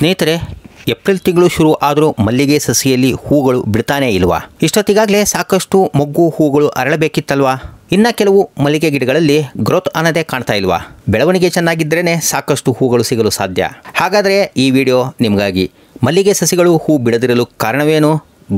ಸ್ನೇಹಿತರೆ ಏಪ್ರಿಲ್ ತಿಂಗಳು ಶುರು ಆದರೂ ಮಲ್ಲಿಗೆ ಸಸಿಯಲ್ಲಿ ಹೂಗಳು ಬಿಡ್ತಾನೆ ಇಲ್ವಾ ಇಷ್ಟೊತ್ತಿಗಾಗಲೇ ಸಾಕಷ್ಟು ಮೊಗ್ಗು ಹೂಗಳು ಅರಳಬೇಕಿತ್ತಲ್ವಾ ಇನ್ನ ಕೆಲವು ಮಲ್ಲಿಗೆ ಗಿಡಗಳಲ್ಲಿ ಗ್ರೋತ್ ಅನ್ನದೇ ಕಾಣ್ತಾ ಇಲ್ವಾ ಬೆಳವಣಿಗೆ ಚೆನ್ನಾಗಿದ್ದರೇ ಸಾಕಷ್ಟು ಹೂಗಳು ಸಿಗಲು ಸಾಧ್ಯ ಹಾಗಾದರೆ ಈ ವಿಡಿಯೋ ನಿಮಗಾಗಿ ಮಲ್ಲಿಗೆ ಸಸಿಗಳು ಹೂ ಬಿಡದಿರಲು ಕಾರಣವೇನು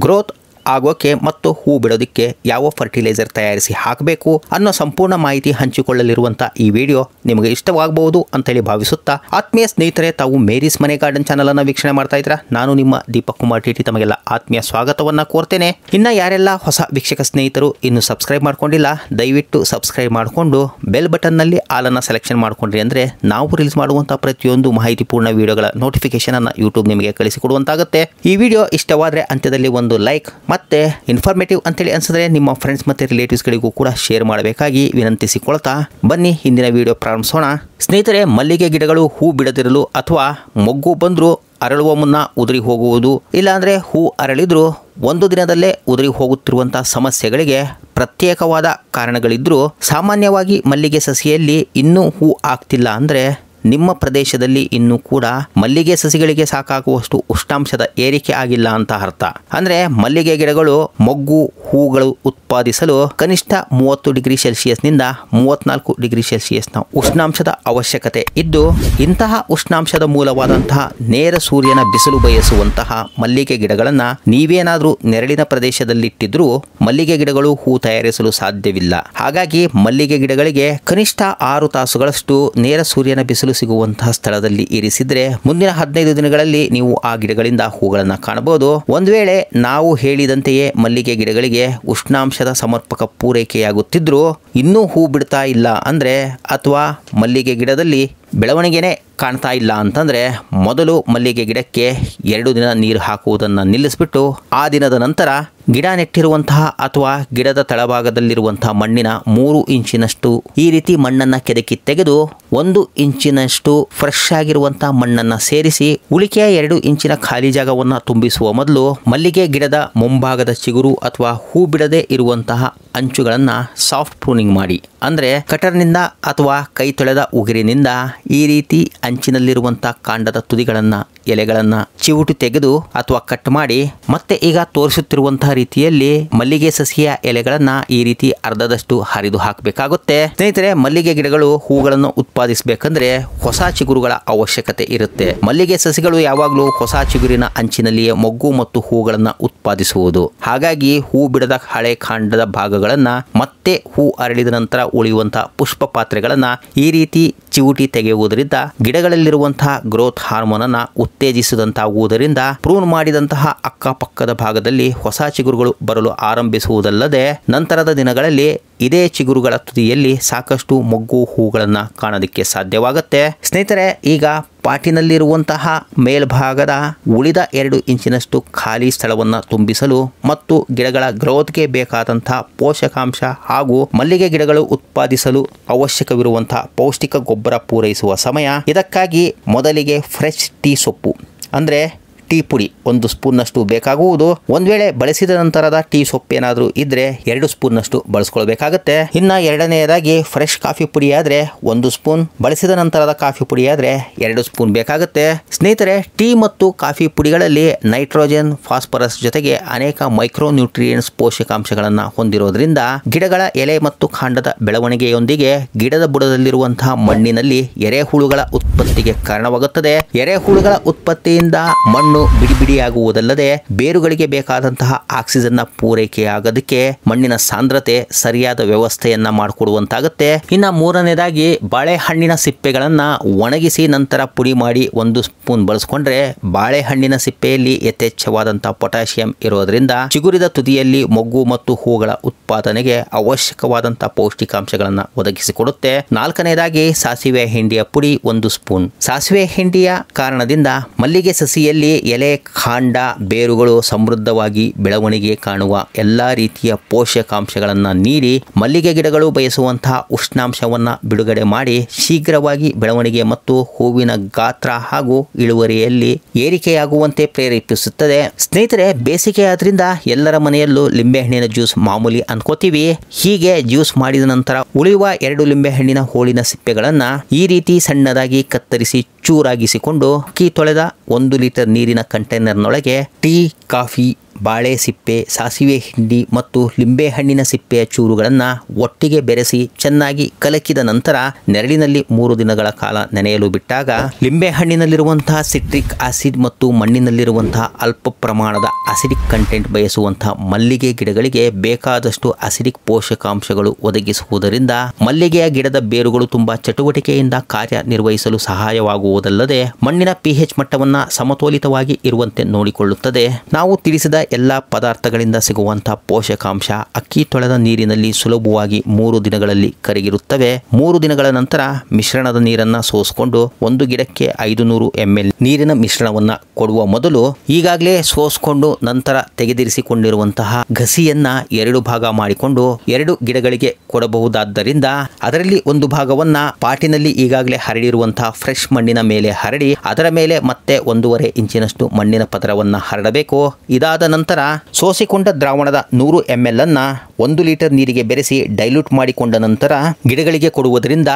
ಗ್ರೋತ್ ಆಗೋಕೆ ಮತ್ತು ಹೂ ಬಿಡೋದಕ್ಕೆ ಯಾವ ಫರ್ಟಿಲೈಸರ್ ತಯಾರಿಸಿ ಹಾಕಬೇಕು ಅನ್ನೋ ಸಂಪೂರ್ಣ ಮಾಹಿತಿ ಹಂಚಿಕೊಳ್ಳಲಿರುವಂಥ ಈ ವಿಡಿಯೋ ನಿಮಗೆ ಇಷ್ಟವಾಗಬಹುದು ಅಂತೇಳಿ ಭಾವಿಸುತ್ತಾ ಆತ್ಮೀಯ ಸ್ನೇಹಿತರೆ ತಾವು ಮೇರಿಸ್ ಮನೆ ಗಾರ್ಡನ್ ಚಾನಲ್ ಅನ್ನು ವೀಕ್ಷಣೆ ಮಾಡ್ತಾ ಇದ್ರ ನಾನು ನಿಮ್ಮ ದೀಪಕ್ ಕುಮಾರ್ ಟಿಟಿ ತಮಗೆಲ್ಲ ಆತ್ಮೀಯ ಸ್ವಾಗತವನ್ನು ಕೋರ್ತೇನೆ ಇನ್ನ ಯಾರೆಲ್ಲ ಹೊಸ ವೀಕ್ಷಕ ಸ್ನೇಹಿತರು ಇನ್ನು ಸಬ್ಸ್ಕ್ರೈಬ್ ಮಾಡ್ಕೊಂಡಿಲ್ಲ ದಯವಿಟ್ಟು ಸಬ್ಸ್ಕ್ರೈಬ್ ಮಾಡಿಕೊಂಡು ಬೆಲ್ ಬಟನ್ನಲ್ಲಿ ಹಾಲನ್ನು ಸೆಲೆಕ್ಷನ್ ಮಾಡ್ಕೊಂಡ್ರಿ ಅಂದರೆ ನಾವು ರಿಲೀಸ್ ಮಾಡುವಂಥ ಪ್ರತಿಯೊಂದು ಮಾಹಿತಿಪೂರ್ಣ ವಿಡಿಯೋಗಳ ನೋಟಿಫಿಕೇಶನ್ ಅನ್ನು ಯೂಟ್ಯೂಬ್ ನಿಮಗೆ ಕಳಿಸಿಕೊಡುವಂತಾಗುತ್ತೆ ಈ ವಿಡಿಯೋ ಇಷ್ಟವಾದರೆ ಅಂತ್ಯದಲ್ಲಿ ಒಂದು ಲೈಕ್ ಮತ್ತೆ ಇನ್ಫಾರ್ಮೇಟಿವ್ ಅಂತೇಳಿ ಅನ್ಸಿದ್ರೆ ನಿಮ್ಮ ಫ್ರೆಂಡ್ಸ್ ಮತ್ತು ರಿಲೇಟಿವ್ಸ್ಗಳಿಗೂ ಕೂಡ ಶೇರ್ ಮಾಡಬೇಕಾಗಿ ವಿನಂತಿಸಿಕೊಳ್ತಾ ಬನ್ನಿ ಹಿಂದಿನ ವಿಡಿಯೋ ಪ್ರಾರಂಭಿಸೋಣ ಸ್ನೇಹಿತರೆ ಮಲ್ಲಿಗೆ ಗಿಡಗಳು ಹೂ ಬಿಡದಿರಲು ಅಥವಾ ಮೊಗ್ಗು ಬಂದರೂ ಅರಳುವ ಮುನ್ನ ಉದುರಿ ಹೋಗುವುದು ಇಲ್ಲಾಂದರೆ ಹೂ ಅರಳಿದರೂ ಒಂದು ದಿನದಲ್ಲೇ ಉದುರಿ ಹೋಗುತ್ತಿರುವಂಥ ಸಮಸ್ಯೆಗಳಿಗೆ ಪ್ರತ್ಯೇಕವಾದ ಕಾರಣಗಳಿದ್ದರೂ ಸಾಮಾನ್ಯವಾಗಿ ಮಲ್ಲಿಗೆ ಸಸಿಯಲ್ಲಿ ಇನ್ನೂ ಹೂ ಆಗ್ತಿಲ್ಲ ಅಂದರೆ ನಿಮ್ಮ ಪ್ರದೇಶದಲ್ಲಿ ಇನ್ನೂ ಕೂಡ ಮಲ್ಲಿಗೆ ಸಸಿಗಳಿಗೆ ಸಾಕಾಗುವಷ್ಟು ಉಷ್ಣಾಂಶದ ಏರಿಕೆ ಆಗಿಲ್ಲ ಅಂತ ಅರ್ಥ ಅಂದ್ರೆ ಮಲ್ಲಿಗೆ ಗಿಡಗಳು ಮೊಗ್ಗು ಹೂಗಳು ಉತ್ಪಾದಿಸಲು ಕನಿಷ್ಠ ಮೂವತ್ತು ಡಿಗ್ರಿ ಸೆಲ್ಸಿಯಸ್ನಿಂದ ಮೂವತ್ನಾಲ್ಕು ಡಿಗ್ರಿ ಸೆಲ್ಸಿಯಸ್ನ ಉಷ್ಣಾಂಶದ ಅವಶ್ಯಕತೆ ಇದ್ದು ಇಂತಹ ಉಷ್ಣಾಂಶದ ಮೂಲವಾದಂತಹ ನೇರ ಸೂರ್ಯನ ಬಿಸಿಲು ಬಯಸುವಂತಹ ಮಲ್ಲಿಗೆ ಗಿಡಗಳನ್ನು ನೀವೇನಾದರೂ ನೆರಳಿನ ಪ್ರದೇಶದಲ್ಲಿಟ್ಟಿದ್ರೂ ಮಲ್ಲಿಗೆ ಗಿಡಗಳು ಹೂ ತಯಾರಿಸಲು ಸಾಧ್ಯವಿಲ್ಲ ಹಾಗಾಗಿ ಮಲ್ಲಿಗೆ ಗಿಡಗಳಿಗೆ ಕನಿಷ್ಠ ಆರು ತಾಸುಗಳಷ್ಟು ನೇರ ಸೂರ್ಯನ ಬಿಸಿಲು ಸಿಗುವಂತಹ ಸ್ಥಳದಲ್ಲಿ ಇರಿಸಿದ್ರೆ ಮುಂದಿನ ಹದಿನೈದು ದಿನಗಳಲ್ಲಿ ನೀವು ಆ ಗಿಡಗಳಿಂದ ಹೂಗಳನ್ನು ಕಾಣಬಹುದು ಒಂದು ವೇಳೆ ನಾವು ಹೇಳಿದಂತೆಯೇ ಮಲ್ಲಿಗೆ ಗಿಡಗಳಿಗೆ ಉಷ್ಣಾಂಶದ ಸಮರ್ಪಕ ಪೂರೈಕೆಯಾಗುತ್ತಿದ್ರೂ ಇನ್ನೂ ಹೂ ಬಿಡ್ತಾ ಇಲ್ಲ ಅಂದರೆ ಅಥವಾ ಮಲ್ಲಿಗೆ ಗಿಡದಲ್ಲಿ ಬೆಳವಣಿಗೆನೆ ಕಾಣ್ತಾ ಇಲ್ಲ ಅಂತಂದರೆ ಮೊದಲು ಮಲ್ಲಿಗೆ ಗಿಡಕ್ಕೆ ಎರಡು ದಿನ ನೀರು ಹಾಕುವುದನ್ನು ನಿಲ್ಲಿಸ್ಬಿಟ್ಟು ಆ ದಿನದ ನಂತರ ಗಿಡ ನೆಟ್ಟಿರುವಂತಹ ಅಥವಾ ಗಿಡದ ತಳಭಾಗದಲ್ಲಿರುವಂತಹ ಮಣ್ಣಿನ ಮೂರು ಇಂಚಿನಷ್ಟು ಈ ರೀತಿ ಮಣ್ಣನ್ನು ಕೆದಕಿ ತೆಗೆದು ಒಂದು ಇಂಚಿನಷ್ಟು ಫ್ರೆಶ್ ಆಗಿರುವಂತಹ ಮಣ್ಣನ್ನು ಸೇರಿಸಿ ಉಳಿಕೆಯ ಎರಡು ಇಂಚಿನ ಖಾಲಿ ಜಾಗವನ್ನು ತುಂಬಿಸುವ ಮೊದಲು ಮಲ್ಲಿಗೆ ಗಿಡದ ಮುಂಭಾಗದ ಚಿಗುರು ಅಥವಾ ಹೂ ಬಿಡದೆ ಇರುವಂತಹ ಅಂಚುಗಳನ್ನು ಸಾಫ್ಟ್ ಪ್ರೂನಿಂಗ್ ಮಾಡಿ ಅಂದರೆ ಕಟರ್ನಿಂದ ಅಥವಾ ಕೈ ತೊಳೆದ ಉಗುರಿನಿಂದ ಈ ರೀತಿ ಅಂಚಿನಲ್ಲಿರುವಂಥ ಕಾಂಡದ ತುದಿಗಳನ್ನು ಎಲೆಗಳನ್ನು ಚಿವುಟು ತೆಗೆದು ಅಥವಾ ಕಟ್ ಮಾಡಿ ಮತ್ತೆ ಈಗ ತೋರಿಸುತ್ತಿರುವಂತಹ ರೀತಿಯಲ್ಲಿ ಮಲ್ಲಿಗೆ ಸಸಿಯ ಎಲೆಗಳನ್ನು ಈ ರೀತಿ ಅರ್ಧದಷ್ಟು ಹರಿದು ಹಾಕಬೇಕಾಗುತ್ತೆ ಸ್ನೇಹಿತರೆ ಮಲ್ಲಿಗೆ ಗಿಡಗಳು ಹೂಗಳನ್ನು ಉತ್ಪಾದಿಸಬೇಕಂದ್ರೆ ಹೊಸ ಚಿಗುರುಗಳ ಅವಶ್ಯಕತೆ ಇರುತ್ತೆ ಮಲ್ಲಿಗೆ ಸಸಿಗಳು ಯಾವಾಗಲೂ ಹೊಸ ಚಿಗುರಿನ ಅಂಚಿನಲ್ಲಿಯೇ ಮೊಗ್ಗು ಮತ್ತು ಹೂಗಳನ್ನು ಉತ್ಪಾದಿಸುವುದು ಹಾಗಾಗಿ ಹೂ ಬಿಡದ ಹಳೆ ಕಾಂಡದ ಭಾಗ ಗಳನ್ನು ಮತ್ತೆ ಹೂ ಅರಳಿದ ನಂತರ ಉಳಿಯುವಂತಹ ಪುಷ್ಪ ಪಾತ್ರೆಗಳನ್ನು ಈ ರೀತಿ ಚಿವುಟಿ ತೆಗೆಯುವುದರಿಂದ ಗಿಡಗಳಲ್ಲಿರುವಂತಹ ಗ್ರೋತ್ ಹಾರ್ಮೋನನ್ನು ಉತ್ತೇಜಿಸಿದಂತಾಗುವುದರಿಂದ ಪ್ರೂನ್ ಮಾಡಿದಂತಹ ಅಕ್ಕಪಕ್ಕದ ಭಾಗದಲ್ಲಿ ಹೊಸ ಚಿಗುರುಗಳು ಬರಲು ಆರಂಭಿಸುವುದಲ್ಲದೆ ನಂತರದ ದಿನಗಳಲ್ಲಿ ಇದೇ ಚಿಗುರುಗಳ ತುದಿಯಲ್ಲಿ ಸಾಕಷ್ಟು ಮೊಗ್ಗು ಹೂಗಳನ್ನು ಕಾಣೋದಕ್ಕೆ ಸಾಧ್ಯವಾಗುತ್ತೆ ಸ್ನೇಹಿತರೆ ಈಗ ಪಾಟಿನಲ್ಲಿರುವಂತಹ ಮೇಲ್ಭಾಗದ ಉಳಿದ ಎರಡು ಇಂಚಿನಷ್ಟು ಖಾಲಿ ಸ್ಥಳವನ್ನು ತುಂಬಿಸಲು ಮತ್ತು ಗಿಡಗಳ ಗ್ರೋತ್ಗೆ ಬೇಕಾದಂತಹ ಪೋಷಕಾಂಶ ಹಾಗೂ ಮಲ್ಲಿಗೆ ಗಿಡಗಳು ಉತ್ಪಾದಿಸಲು ಅವಶ್ಯಕವಿರುವಂತಹ ಪೌಷ್ಟಿಕ ಗೊಬ್ಬರ ಪೂರೈಸುವ ಸಮಯ ಇದಕ್ಕಾಗಿ ಮೊದಲಿಗೆ ಫ್ರೆಶ್ ಟೀ ಸೊಪ್ಪು ಅಂದರೆ ಟೀ ಪುಡಿ ಒಂದು ಸ್ಪೂನ್ನಷ್ಟು ಬೇಕಾಗುವುದು ಒಂದು ವೇಳೆ ಬಳಸಿದ ನಂತರದ ಟೀ ಸೊಪ್ಪು ಏನಾದರೂ ಇದ್ದರೆ ಎರಡು ಸ್ಪೂನ್ನಷ್ಟು ಬಳಸ್ಕೊಳ್ಬೇಕಾಗುತ್ತೆ ಇನ್ನ ಎರಡನೆಯದಾಗಿ ಫ್ರೆಶ್ ಕಾಫಿ ಪುಡಿ ಆದರೆ ಒಂದು ಸ್ಪೂನ್ ಬಳಸಿದ ನಂತರದ ಕಾಫಿ ಪುಡಿ ಆದರೆ ಎರಡು ಸ್ಪೂನ್ ಬೇಕಾಗುತ್ತೆ ಸ್ನೇಹಿತರೆ ಟೀ ಮತ್ತು ಕಾಫಿ ಪುಡಿಗಳಲ್ಲಿ ನೈಟ್ರೋಜನ್ ಫಾಸ್ಫರಸ್ ಜೊತೆಗೆ ಅನೇಕ ಮೈಕ್ರೋ ನ್ಯೂಟ್ರಿಯೆಂಟ್ಸ್ ಪೋಷಕಾಂಶಗಳನ್ನು ಹೊಂದಿರೋದ್ರಿಂದ ಗಿಡಗಳ ಎಲೆ ಮತ್ತು ಕಾಂಡದ ಬೆಳವಣಿಗೆಯೊಂದಿಗೆ ಗಿಡದ ಬುಡದಲ್ಲಿರುವಂತಹ ಮಣ್ಣಿನಲ್ಲಿ ಎರೆಹುಳುಗಳ ಉತ್ಪತ್ತಿಗೆ ಕಾರಣವಾಗುತ್ತದೆ ಎರೆಹುಳುಗಳ ಉತ್ಪತ್ತಿಯಿಂದ ಮಣ್ಣು ಬಿಡಿ ಬಿಡಿಯಾಗುವುದಲ್ಲದೆ ಬೇರುಗಳಿಗೆ ಬೇಕಾದಂತಹ ಆಕ್ಸಿಜನ್ನ ಪೂರೈಕೆಯಾಗೋದಕ್ಕೆ ಮಣ್ಣಿನ ಸಾಂದ್ರತೆ ಸರಿಯಾದ ವ್ಯವಸ್ಥೆಯನ್ನ ಮಾಡಿಕೊಡುವಂತಾಗುತ್ತೆ ಇನ್ನು ಮೂರನೇದಾಗಿ ಬಾಳೆಹಣ್ಣಿನ ಸಿಪ್ಪೆಗಳನ್ನ ಒಣಗಿಸಿ ನಂತರ ಪುಡಿ ಮಾಡಿ ಒಂದು ಸ್ಪೂನ್ ಬಳಸಿಕೊಂಡ್ರೆ ಬಾಳೆಹಣ್ಣಿನ ಸಿಪ್ಪೆಯಲ್ಲಿ ಯಥೇಚ್ಛವಾದಂತಹ ಪೊಟ್ಯಾಷಿಯಂ ಇರೋದ್ರಿಂದ ಚಿಗುರಿದ ತುದಿಯಲ್ಲಿ ಮೊಗ್ಗು ಮತ್ತು ಹೂಗಳ ಉತ್ಪಾದನೆಗೆ ಅವಶ್ಯಕವಾದಂತಹ ಪೌಷ್ಟಿಕಾಂಶಗಳನ್ನು ಒದಗಿಸಿಕೊಡುತ್ತೆ ನಾಲ್ಕನೇದಾಗಿ ಸಾಸಿವೆ ಹಿಂಡಿಯ ಪುಡಿ ಒಂದು ಸ್ಪೂನ್ ಸಾಸಿವೆ ಹಿಂಡಿಯ ಕಾರಣದಿಂದ ಮಲ್ಲಿಗೆ ಸಸಿಯಲ್ಲಿ ಎಲೆ ಕಾಂಡ ಬೇರುಗಳು ಸಮೃದ್ಧವಾಗಿ ಬೆಳವಣಿಗೆ ಕಾಣುವ ಎಲ್ಲ ರೀತಿಯ ಪೋಷಕಾಂಶಗಳನ್ನು ನೀಡಿ ಮಲ್ಲಿಗೆ ಗಿಡಗಳು ಬಯಸುವಂತಹ ಉಷ್ಣಾಂಶವನ್ನು ಬಿಡುಗಡೆ ಮಾಡಿ ಶೀಘ್ರವಾಗಿ ಬೆಳವಣಿಗೆ ಮತ್ತು ಹೂವಿನ ಗಾತ್ರ ಹಾಗೂ ಇಳುವರಿಯಲ್ಲಿ ಏರಿಕೆಯಾಗುವಂತೆ ಪ್ರೇರೇಪಿಸುತ್ತದೆ ಸ್ನೇಹಿತರೆ ಬೇಸಿಗೆ ಆದ್ರಿಂದ ಎಲ್ಲರ ಮನೆಯಲ್ಲೂ ಲಿಂಬೆಹಣ್ಣಿನ ಜ್ಯೂಸ್ ಮಾಮೂಲಿ ಅನ್ಕೋತೀವಿ ಹೀಗೆ ಜ್ಯೂಸ್ ಮಾಡಿದ ನಂತರ ಉಳಿಯುವ ಎರಡು ಲಿಂಬೆಹಣ್ಣಿನ ಹೋಳಿನ ಸಿಪ್ಪೆಗಳನ್ನು ಈ ರೀತಿ ಸಣ್ಣದಾಗಿ ಕತ್ತರಿಸಿ ಚೂರಾಗಿಸಿಕೊಂಡು ಕೀ ತೊಳೆದ ಒಂದು ಲೀಟರ್ ನೀರಿನ ಕಂಟೈನರ್ನೊಳಗೆ ಟೀ ಕಾಫಿ ಬಾಳೆ ಸಿಪ್ಪೆ ಸಾಸಿವೆ ಹಿಂಡಿ ಮತ್ತು ಲಿಂಬೆಹಣ್ಣಿನ ಸಿಪ್ಪೆಯ ಚೂರುಗಳನ್ನು ಒಟ್ಟಿಗೆ ಬೆರೆಸಿ ಚೆನ್ನಾಗಿ ಕಲಕಿದ ನಂತರ ನೆರಳಿನಲ್ಲಿ ಮೂರು ದಿನಗಳ ಕಾಲ ನೆನೆಯಲು ಬಿಟ್ಟಾಗ ಲಿಂಬೆಹಣ್ಣಿನಲ್ಲಿರುವಂತಹ ಸಿಟ್ರಿಕ್ ಆಸಿಡ್ ಮತ್ತು ಮಣ್ಣಿನಲ್ಲಿರುವಂತಹ ಅಲ್ಪ ಪ್ರಮಾಣದ ಅಸಿಡಿಕ್ ಕಂಟೆಂಟ್ ಬಯಸುವಂತಹ ಮಲ್ಲಿಗೆ ಗಿಡಗಳಿಗೆ ಬೇಕಾದಷ್ಟು ಅಸಿಡಿಕ್ ಪೋಷಕಾಂಶಗಳು ಒದಗಿಸುವುದರಿಂದ ಮಲ್ಲಿಗೆಯ ಗಿಡದ ಬೇರುಗಳು ತುಂಬಾ ಚಟುವಟಿಕೆಯಿಂದ ಕಾರ್ಯನಿರ್ವಹಿಸಲು ಸಹಾಯವಾಗುವುದಲ್ಲದೆ ಮಣ್ಣಿನ ಪಿಹೆಚ್ ಮಟ್ಟವನ್ನು ಸಮತೋಲಿತವಾಗಿ ಇರುವಂತೆ ನೋಡಿಕೊಳ್ಳುತ್ತದೆ ನಾವು ತಿಳಿಸಿದ ಎಲ್ಲ ಪದಾರ್ಥಗಳಿಂದ ಸಿಗುವಂಥ ಪೋಷಕಾಂಶ ಅಕ್ಕಿ ತೊಳೆದ ನೀರಿನಲ್ಲಿ ಸುಲಭವಾಗಿ ಮೂರು ದಿನಗಳಲ್ಲಿ ಕರಗಿರುತ್ತವೆ ಮೂರು ದಿನಗಳ ನಂತರ ಮಿಶ್ರಣದ ನೀರನ್ನು ಸೋಸ್ಕೊಂಡು ಒಂದು ಗಿಡಕ್ಕೆ ಐದು ನೂರು ಎಂಎಲ್ ನೀರಿನ ಮಿಶ್ರಣವನ್ನು ಕೊಡುವ ಮೊದಲು ಈಗಾಗಲೇ ಸೋಸ್ಕೊಂಡು ನಂತರ ತೆಗೆದಿರಿಸಿಕೊಂಡಿರುವಂತಹ ಘಸಿಯನ್ನ ಎರಡು ಭಾಗ ಮಾಡಿಕೊಂಡು ಎರಡು ಗಿಡಗಳಿಗೆ ಕೊಡಬಹುದಾದ್ದರಿಂದ ಅದರಲ್ಲಿ ಒಂದು ಭಾಗವನ್ನ ಪಾಟಿನಲ್ಲಿ ಈಗಾಗಲೇ ಹರಡಿರುವಂತಹ ಫ್ರೆಶ್ ಮಣ್ಣಿನ ಮೇಲೆ ಹರಡಿ ಅದರ ಮೇಲೆ ಮತ್ತೆ ಒಂದೂವರೆ ಇಂಚಿನಷ್ಟು ಮಣ್ಣಿನ ಪದರವನ್ನು ಹರಡಬೇಕು ಇದಾದ ನಂತರ ನಂತರ ಸೋಸಿಕೊಂಡ ದ್ರಾವಣದ ನೂರು ಎಂ ಎಲ್ ಅನ್ನ ಒಂದು ಲೀಟರ್ ನೀರಿಗೆ ಬೆರೆಸಿ ಡೈಲ್ಯೂಟ್ ಮಾಡಿಕೊಂಡ ನಂತರ ಗಿಡಗಳಿಗೆ ಕೊಡುವುದರಿಂದ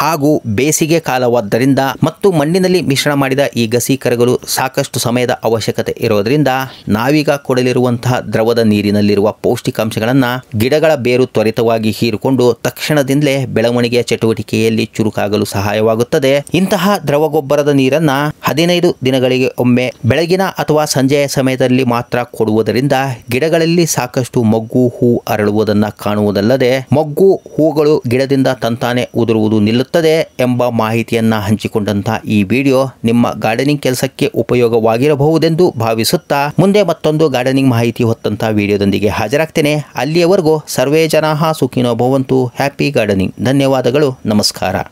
ಹಾಗೂ ಬೇಸಿಗೆ ಕಾಲವಾದ್ದರಿಂದ ಮತ್ತು ಮಣ್ಣಿನಲ್ಲಿ ಮಿಶ್ರಣ ಮಾಡಿದ ಈ ಗಸಿ ಕರಗಲು ಸಾಕಷ್ಟು ಸಮಯದ ಅವಶ್ಯಕತೆ ಇರೋದರಿಂದ ನಾವೀಗ ಕೊಡಲಿರುವಂತಹ ದ್ರವದ ನೀರಿನಲ್ಲಿರುವ ಪೌಷ್ಟಿಕಾಂಶಗಳನ್ನು ಗಿಡಗಳ ಬೇರು ತ್ವರಿತವಾಗಿ ಹೀರಿಕೊಂಡು ತಕ್ಷಣದಿಂದಲೇ ಬೆಳವಣಿಗೆಯ ಚಟುವಟಿಕೆಯಲ್ಲಿ ಚುರುಕಾಗಲು ಸಹಾಯವಾಗುತ್ತದೆ ಇಂತಹ ದ್ರವ ಗೊಬ್ಬರದ ನೀರನ್ನ ಹದಿನೈದು ದಿನಗಳಿಗೆ ಒಮ್ಮೆ ಬೆಳಗಿನ ಅಥವಾ ಸಂಜೆಯ ಸಮಯದಲ್ಲಿ ಮಾತ್ರ ಕೊಡುವುದರಿಂದ ಗಿಡಗಳಲ್ಲಿ ಸಾಕಷ್ಟು ಮೊಗ್ಗು ಹೂ ಅರಳುವುದನ್ನು ಕಾಣುವುದಲ್ಲದೆ ಮೊಗ್ಗು ಹೂಗಳು ಗಿಡದಿಂದ ತಂತಾನೆ ಉದುರುವುದು ನಿಲ್ಲುತ್ತದೆ ಎಂಬ ಮಾಹಿತಿಯನ್ನು ಹಂಚಿಕೊಂಡಂತಹ ಈ ವಿಡಿಯೋ ನಿಮ್ಮ ಗಾರ್ಡನಿಂಗ್ ಕೆಲಸಕ್ಕೆ ಉಪಯೋಗವಾಗಿರಬಹುದೆಂದು ಭಾವಿಸುತ್ತಾ ಮುಂದೆ ಮತ್ತೊಂದು ಗಾರ್ಡನಿಂಗ್ ಮಾಹಿತಿ ಹೊತ್ತಂತಹ ವಿಡಿಯೋದೊಂದಿಗೆ ಹಾಜರಾಗ್ತೇನೆ ಅಲ್ಲಿಯವರೆಗೂ ಸರ್ವೇ ಜನಾ ಸುಖಿನೋ ಭವಂತು ಹ್ಯಾಪಿ ಗಾರ್ಡನಿಂಗ್ ಧನ್ಯವಾದಗಳು ನಮಸ್ಕಾರ